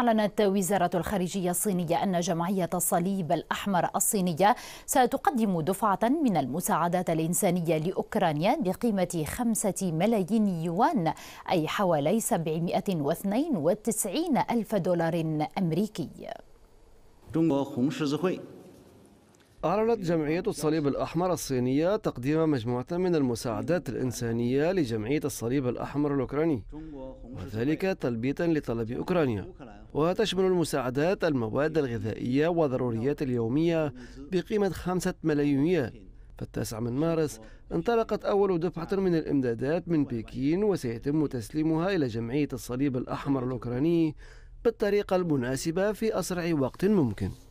أعلنت وزارة الخارجية الصينية أن جمعية الصليب الأحمر الصينية ستقدم دفعة من المساعدات الإنسانية لأوكرانيا بقيمة خمسة ملايين يوان أي حوالي 792 ألف دولار أمريكي أعلنت جمعية الصليب الأحمر الصينية تقديم مجموعة من المساعدات الإنسانية لجمعية الصليب الأحمر الأوكراني وذلك تلبية لطلب أوكرانيا وتشمل المساعدات المواد الغذائية والضروريات اليومية بقيمة خمسة ملايين في فالتاسع من مارس انطلقت أول دفعة من الإمدادات من بكين وسيتم تسليمها إلى جمعية الصليب الأحمر الأوكراني بالطريقة المناسبة في أسرع وقت ممكن